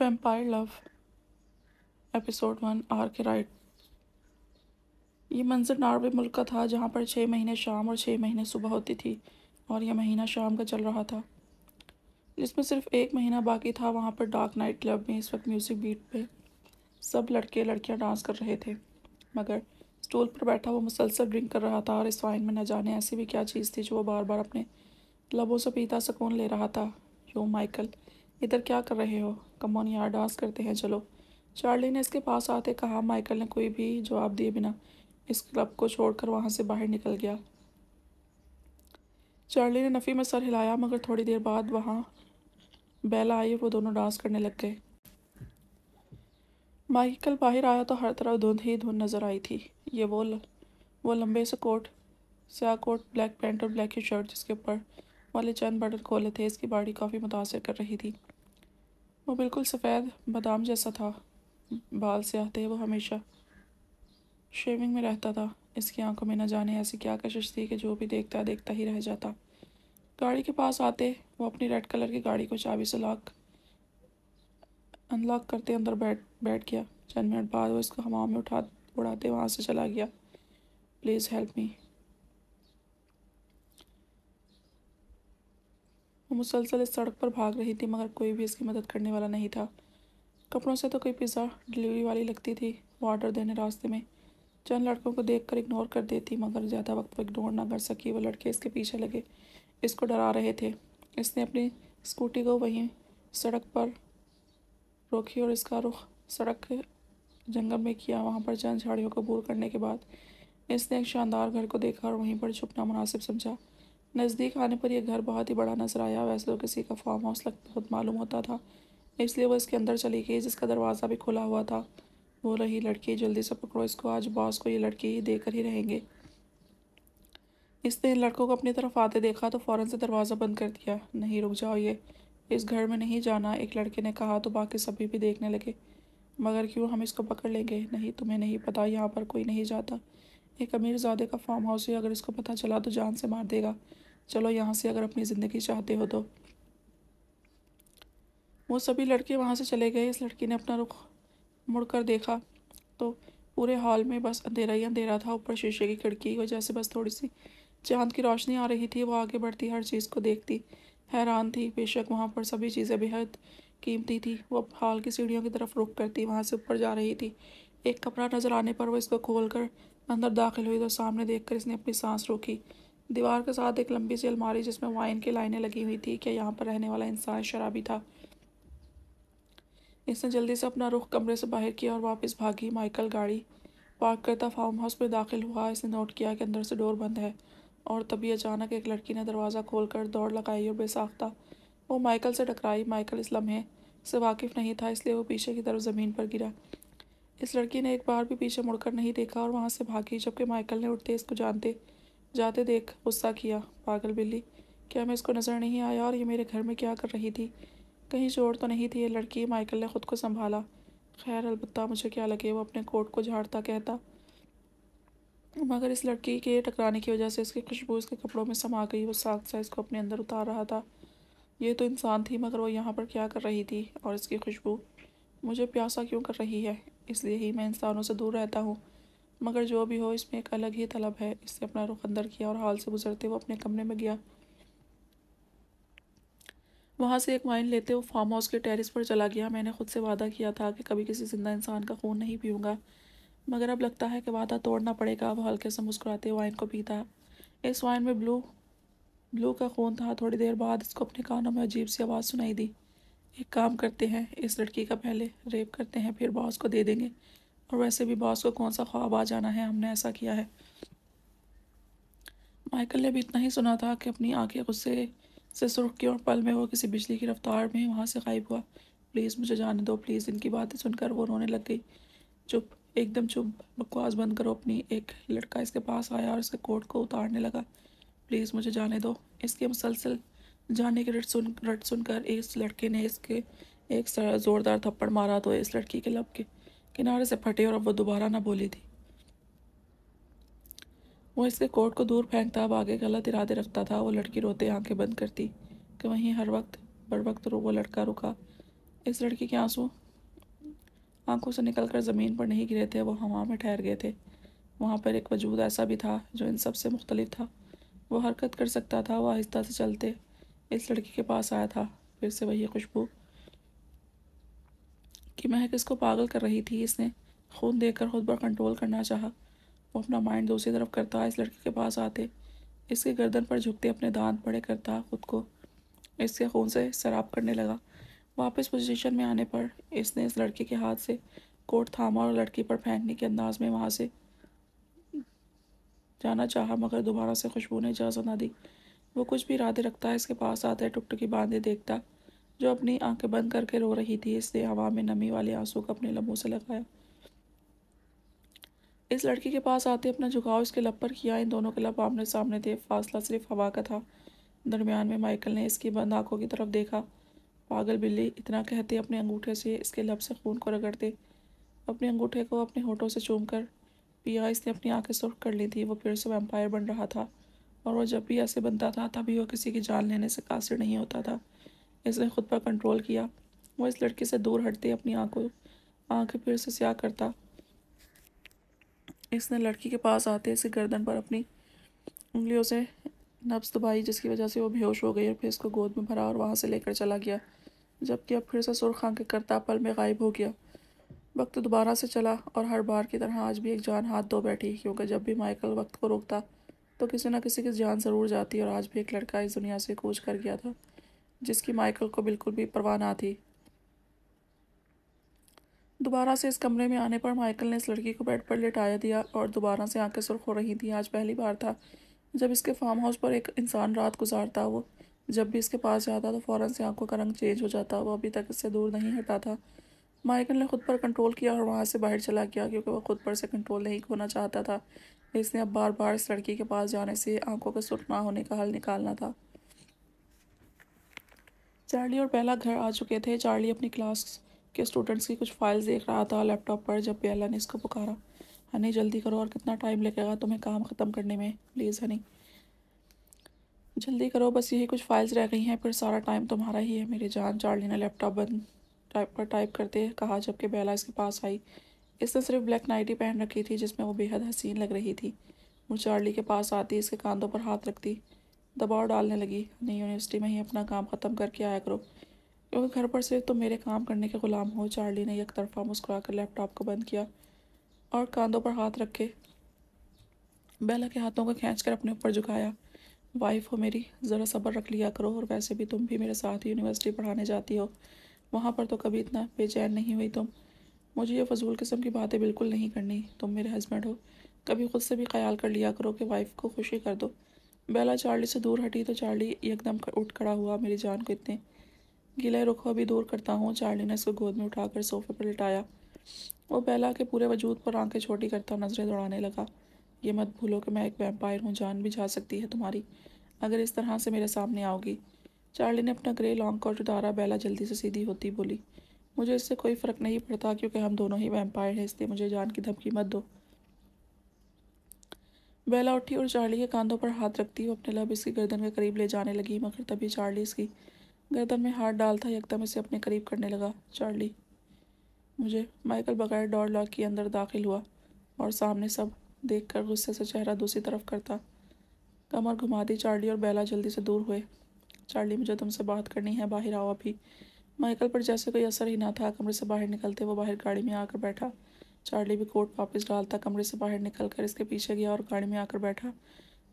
vampire love episode one आर के right ये मंजर नॉर्वे मुल्क का था जहाँ पर छः महीने शाम और छः महीने सुबह होती थी और यह महीना शाम का चल रहा था जिसमें सिर्फ एक महीना बाकी था वहाँ पर डार्क नाइट क्लब में इस वक्त म्यूज़िक बीट पे सब लड़के लड़कियाँ डांस कर रहे थे मगर स्टूल पर बैठा वो मुसलसल ड्रिंक कर रहा था और इस वाइन में न जाने ऐसी भी क्या चीज़ थी जो वो बार बार अपने लबों से पीता सुकून ले रहा था यू माइकल इधर क्या कर रहे हो कमोन यार डांस करते हैं चलो चार्ली ने इसके पास आते कहा माइकल ने कोई भी जवाब दिए बिना इस क्लब को छोड़कर वहाँ से बाहर निकल गया चार्ली ने नफ़ी में सर हिलाया मगर थोड़ी देर बाद वहाँ बेला आई वो दोनों डांस करने लग गए माइकल बाहर आया तो हर तरफ धुंध ही धुंध नज़र आई थी ये वो ल, वो लंबे से कोट स्या कोट ब्लैक पैंट और ब्लैक ही शर्ट जिसके ऊपर वाले चंद बटन खोले थे इसकी बाड़ी काफ़ी मुतासर कर रही थी वो बिल्कुल सफ़ेद बादाम जैसा था बाल स्याह थे वो हमेशा शेविंग में रहता था इसकी आंखों में न जाने ऐसी क्या कशिश थी कि जो भी देखता देखता ही रह जाता गाड़ी के पास आते वो अपनी रेड कलर की गाड़ी को चाबी से लॉक अनलॉक करते अंदर बैठ बैठ गया चंद मिनट बाद वो इसको हवा में उठा उड़ाते वहाँ से चला गया प्लीज़ हेल्प मी वो मुसलसल इस सड़क पर भाग रही थी मगर कोई भी इसकी मदद करने वाला नहीं था कपड़ों से तो कोई पिज़्ज़ा डिलीवरी वाली लगती थी वो ऑर्डर देने रास्ते में चंद लड़कों को देख कर इग्नोर कर देती मगर ज़्यादा वक्त वो इग्नोर ना कर सकी वो लड़के इसके पीछे लगे इसको डरा रहे थे इसने अपनी स्कूटी को वहीं सड़क पर रोकी और इसका रुख सड़क जंगल में किया वहाँ पर चंद झाड़ियों को बूर करने के बाद इसने एक शानदार घर को देखा और वहीं पर छुपना मुनासिब समझा नज़दीक आने पर यह घर बहुत ही बड़ा नजर आया वैसे तो किसी का फार्म हाउस लग खुद मालूम होता था इसलिए वो इसके अंदर चली गई जिसका दरवाज़ा भी खुला हुआ था वो रही लड़की जल्दी से पकड़ो इसको आज बॉस को ये लड़की ही देकर ही रहेंगे इसने इन लड़कों को अपनी तरफ आते देखा तो फ़ौरन से दरवाज़ा बंद कर दिया नहीं रुक जाओ ये इस घर में नहीं जाना एक लड़के ने कहा तो बाकी सभी भी देखने लगे मगर क्यों हम इसको पकड़ लेंगे नहीं तुम्हें नहीं पता यहाँ पर कोई नहीं जाता एक अमीरजादे का फार्म हाउस है अगर इसको पता चला तो जान से मार देगा चलो यहाँ से अगर अपनी ज़िंदगी चाहते हो तो वो सभी लड़के वहाँ से चले गए इस लड़की ने अपना रुख मुड़कर देखा तो पूरे हॉल में बस अंधेरा ही अंधेरा था ऊपर शीशे की खिड़की की वजह से बस थोड़ी सी चांद की रोशनी आ रही थी वो आगे बढ़ती हर चीज़ को देखती हैरान थी बेशक वहाँ पर सभी चीज़ें बेहद कीमती थी वो हॉल की सीढ़ियों की तरफ रुक करती वहाँ से ऊपर जा रही थी एक कपड़ा नज़र आने पर वो इसको खोल कर अंदर दाखिल हुई तो सामने देख कर इसने अपनी सांस रोकी दीवार के साथ एक लंबी सी अलमारी जिसमें वाइन की लाइनें लगी हुई थी क्या यहाँ पर रहने वाला इंसान शराबी था इसने जल्दी से अपना रुख कमरे से बाहर किया और वापस भागी माइकल गाड़ी पार्क करता फार्म हाउस में दाखिल हुआ इसने नोट किया कि अंदर से डोर बंद है और तभी अचानक एक लड़की ने दरवाज़ा खोलकर दौड़ लगाई और बेसाख्ता वो माइकल से टकराई माइकल इस लम्हे से वाकिफ़ नहीं था इसलिए वो पीछे की तरफ ज़मीन पर गिरा इस लड़की ने एक बार भी पीछे मुड़कर नहीं देखा और वहाँ से भागी जबकि माइकल ने उठते इसको जानते जाते देख गुस्सा किया पागल बिल्ली क्या मैं इसको नज़र नहीं आया और ये मेरे घर में क्या कर रही थी कहीं चोर तो नहीं थी ये लड़की माइकल ने ख़ुद को संभाला खैर अलबत्ता मुझे क्या लगे वो अपने कोट को झाड़ता कहता मगर इस लड़की के टकराने की वजह से इसकी खुशबू इसके कपड़ों में समा गई वो साग सा इसको अपने अंदर उतार रहा था ये तो इंसान थी मगर वो यहाँ पर क्या कर रही थी और इसकी खुशबू मुझे प्यासा क्यों कर रही है इसलिए ही मैं इंसानों से दूर रहता हूँ मगर जो भी हो इसमें एक अलग ही तलब है इससे अपना रुख अंदर किया और हाल से गुजरते हुए अपने कमरे में गया वहाँ से एक वाइन लेते हुए फार्म हाउस के टेरिस पर चला गया मैंने खुद से वादा किया था कि कभी किसी जिंदा इंसान का खून नहीं पीऊँगा मगर अब लगता है कि वादा तोड़ना पड़ेगा अब हल्के से मुस्कुराते वाइन को पीता इस वाइन में ब्लू ब्लू का खून था थोड़ी देर बाद इसको अपने कानों में अजीब सी आवाज़ सुनाई दी एक काम करते हैं इस लड़की का पहले रेप करते हैं फिर बॉस को दे देंगे और वैसे भी बॉस को कौन सा ख्वाब आ जाना है हमने ऐसा किया है माइकल ने भी इतना ही सुना था कि अपनी आंखें गुस्से से सुरख की और पल में वो किसी बिजली की रफ्तार में वहाँ से गायब हुआ प्लीज़ मुझे जाने दो प्लीज़ इनकी बातें सुनकर वो रोने लग गई चुप एकदम चुप बकवास बंद करो अपनी एक लड़का इसके पास आया और इसके कोट को उतारने लगा प्लीज़ मुझे जाने दो इसके मुसलसल जाने के रट सुन रट सुनकर इस लड़के ने इसके एक ज़ोरदार थप्पड़ मारा तो इस लड़की के लब के किनारे से फटे और अब वो दोबारा ना बोली थी वो इसके कोट को दूर फेंकता अब आगे गलत इरादे रखता था वो लड़की रोते आंखें बंद करती कि वहीं हर वक्त बर वक्त वो लड़का रुका इस लड़की के आंसू आंखों से निकलकर ज़मीन पर नहीं गिरे थे वो हवा में ठहर गए थे वहाँ पर एक वजूद ऐसा भी था जो इन सब से मुख्तलिफ था वो हरकत कर सकता था वह आहिस्ता से चलते इस लड़की के पास आया था फिर से वही खुशबू कि महक इसको पागल कर रही थी इसने देख कर खुद पर कंट्रोल करना चाहा वो अपना माइंड दूसरी तरफ करता इस लड़के के पास आते इसके गर्दन पर झुकते अपने दांत पड़े करता खुद को इसके खून से शराब करने लगा वापस पोजीशन में आने पर इसने इस लड़के के हाथ से कोट थामा और लड़की पर फेंकने के अंदाज में वहाँ से जाना चाहा मगर दोबारा से खुशबू ने इजाज़त ना दी वो कुछ भी इरादे रखता है इसके पास आता है टुकटुकी बांधे देखता जो अपनी आंखें बंद करके रो रही थी इसने हवा में नमी वाले आंसू को अपने लबों से लगाया इस लड़की के पास आते अपना झुकाव इसके लब पर किया इन दोनों के लब आमने सामने थे फासला सिर्फ हवा का था दरमियान में माइकल ने इसकी बंद आंखों की तरफ देखा पागल बिल्ली इतना कहते अपने अंगूठे से इसके लब से खून को रगड़ते अपने अंगूठे को अपने होठों से चूम कर पिया इसने अपनी आंखें सुर्ख कर ली थी वो फिर से वैम्पायर बन रहा था और वो जब भी ऐसे बनता था तभी वो किसी की जान लेने से कासिर नहीं होता था इसने ख़ुद पर कंट्रोल किया वो इस लड़के से दूर हटते अपनी आंखों आंखें फिर से स्याह करता इसने लड़की के पास आते इसकी गर्दन पर अपनी उंगलियों से नब्स दबाई जिसकी वजह से वो बेहोश हो गई और फिर इसको गोद में भरा और वहाँ से लेकर चला गया जबकि अब फिर से सुर्ख आंखें करता पल में गायब हो गया वक्त दोबारा से चला और हर बार की तरह आज भी एक जान हाथ धो बैठी क्योंकि जब भी माइकल वक्त को रोकता तो किसी न किसी की जान ज़रूर जाती और आज भी एक लड़का इस दुनिया से कूच कर गया था जिसकी माइकल को बिल्कुल भी परवाह ना थी दोबारा से इस कमरे में आने पर माइकल ने इस लड़की को बेड पर लेटाया दिया और दोबारा से आंखें सुर्ख हो रही थी आज पहली बार था जब इसके फार्म हाउस पर एक इंसान रात गुजारता वो जब भी इसके पास जाता तो फ़ौरन से आंखों का रंग चेंज हो जाता वो अभी तक इससे दूर नहीं हटा था माइकल ने खुद पर कंट्रोल किया और वहाँ से बाहर चला गया क्योंकि वह खुद पर से कंट्रोल नहीं खोना चाहता था इसने अब बार बार इस लड़की के पास जाने से आंखों के सुर्ख ना होने का हल निकालना था चार्ली और पहला घर आ चुके थे चार्ली अपनी क्लास के स्टूडेंट्स की कुछ फाइल्स देख रहा था लैपटॉप पर जब पहला ने इसको पुकारा हनी जल्दी करो और कितना टाइम लगेगा तुम्हें काम ख़त्म करने में प्लीज़ हनी जल्दी करो बस यही कुछ फाइल्स रह गई हैं फिर सारा टाइम तुम्हारा ही है मेरी जान चार्ली ने लैपटॉप बंद टाइप पर टाइप करते कहा जबकि बेला इसके पास आई इसने सिर्फ ब्लैक नाइटी पहन रखी थी जिसमें वो बेहद हसीन लग रही थी वो चार्ली के पास आती इसके कांधों पर हाथ रखती दबाव डालने लगी नहीं यूनिवर्सिटी में ही अपना काम ख़त्म करके आया करो क्योंकि घर पर सिर्फ तुम तो मेरे काम करने के ग़ुलाम हो चार्ली ने एक तरफा मुस्कुरा कर लैपटॉप को बंद किया और कांधों पर हाथ रखे बेला के हाथों को खींच कर अपने ऊपर झुकाया वाइफ हो मेरी ज़रा सब्र रख लिया करो और वैसे भी तुम भी मेरे साथ यूनिवर्सिटी पढ़ाने जाती हो वहाँ पर तो कभी इतना बेचैन नहीं हुई तुम मुझे ये फजूल किस्म की बातें बिल्कुल नहीं करनी तुम मेरे हस्बैंड हो कभी खुद से भी ख्याल कर लिया करो कि वाइफ को खुशी कर दो बेला चार्ली से दूर हटी तो चार्ली एकदम उठ खड़ा हुआ मेरी जान को इतने गिले रुखवा भी दूर करता हूँ चार्ली ने इसको गोद में उठाकर सोफे पर लिटाया वो बेला के पूरे वजूद पर आंखें छोटी करता नज़रें दौड़ाने लगा ये मत भूलो कि मैं एक वैम्पायर हूँ जान भी जा सकती है तुम्हारी अगर इस तरह से मेरे सामने आओगी चार्ली ने अपना ग्रे लॉन्ग कोट उतारा बेला जल्दी से सीधी होती बोली मुझे इससे कोई फ़र्क नहीं पड़ता क्योंकि हम दोनों ही वैम्पायर हैं इसलिए मुझे जान की धमकी मत दो बेला उठी और चार्ली के कांधों पर हाथ रखती हुई अपने लब इसकी गर्दन के करीब ले जाने लगी मगर तभी चार्ली इसकी गर्दन में हाथ डालता एकदम इसे अपने करीब करने लगा चार्ली मुझे माइकल बगैर डॉर लॉक के अंदर दाखिल हुआ और सामने सब देख कर गुस्से से चेहरा दूसरी तरफ करता कमर घुमा दी चार्ली और बेला जल्दी से दूर हुए चार्ली मुझे तुमसे बात करनी है बाहर आओ अभी माइकल पर जैसे कोई असर ही ना था कमरे से बाहर निकलते वो बाहर गाड़ी में आकर बैठा चार्ली भी कोट वापस डालता कमरे से बाहर निकल कर इसके पीछे गया और गाड़ी में आकर बैठा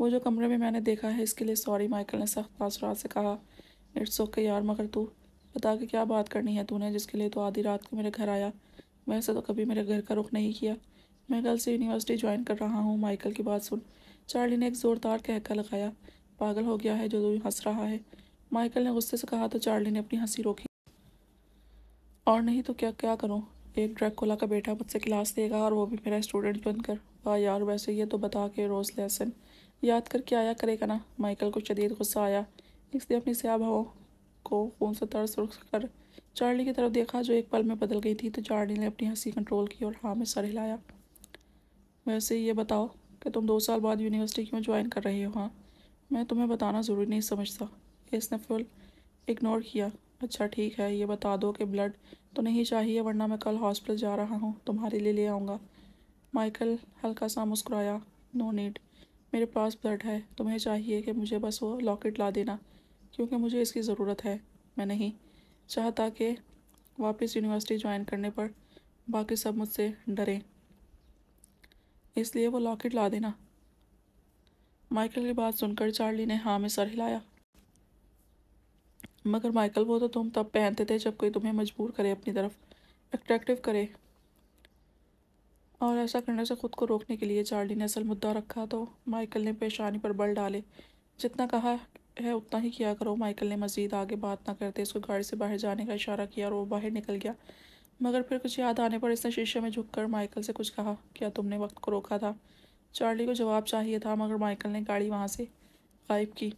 वो जो कमरे में मैंने देखा है इसके लिए सॉरी माइकल ने सख्त तासरात से कहा इट्स ओके यार मगर तू बता के क्या बात करनी है तूने जिसके लिए तो आधी रात को मेरे घर आया वैसे तो कभी मेरे घर का रुख नहीं किया मैं कल से यूनिवर्सिटी ज्वाइन कर रहा हूँ माइकल की बात सुन चार्ली ने एक ज़ोरदार कहका लगाया पागल हो गया है जो तू हंस रहा है माइकल ने गुस्से से कहा तो चार्ली ने अपनी हंसी रोकी और नहीं तो क्या क्या करूँ एक कोला का बेटा मुझसे क्लास देगा और वो भी मेरा स्टूडेंट बनकर वाह हाँ यार वैसे ये तो बता के रोज़ लेसन याद करके आया करेगा ना माइकल को शदीद गुस्सा आया इसलिए अपनी स्याब हवाओं को खून से तरस रुख कर चार्ली की तरफ देखा जो एक पल में बदल गई थी तो चार्ली ने अपनी हंसी कंट्रोल की और हाँ में सर हिलाया वैसे ये बताओ कि तुम दो साल बाद यूनिवर्सिटी क्यों ज्वाइन कर रहे हो हाँ मैं तुम्हें बताना ज़रूरी नहीं समझता इसने फुल इग्नोर किया अच्छा ठीक है ये बता दो कि ब्लड तो नहीं चाहिए वरना मैं कल हॉस्पिटल जा रहा हूँ तुम्हारे लिए ले आऊँगा माइकल हल्का सा मुस्कुराया नो नीड मेरे पास ब्लड है तुम्हें चाहिए कि मुझे बस वो लॉकेट ला देना क्योंकि मुझे इसकी ज़रूरत है मैं नहीं चाहता कि वापस यूनिवर्सिटी ज्वाइन करने पर बाकी सब मुझसे डरें इसलिए वो लॉकेट ला देना माइकल की बात सुनकर चार्ली ने हाँ में सर हिलाया मगर माइकल वो तो तुम तब पहनते थे जब कोई तुम्हें मजबूर करे अपनी तरफ अट्रैक्टिव करे और ऐसा करने से ख़ुद को रोकने के लिए चार्ली ने असल मुद्दा रखा तो माइकल ने पेशानी पर बल डाले जितना कहा है उतना ही किया करो माइकल ने मज़ीद आगे बात ना करते इसको गाड़ी से बाहर जाने का इशारा किया और वो बाहर निकल गया मगर फिर कुछ याद आने पर इसने शीशे में झुककर माइकल से कुछ कहा क्या तुमने वक्त को रोका था चार्ली को जवाब चाहिए था मगर माइकल ने गाड़ी वहाँ से गायब की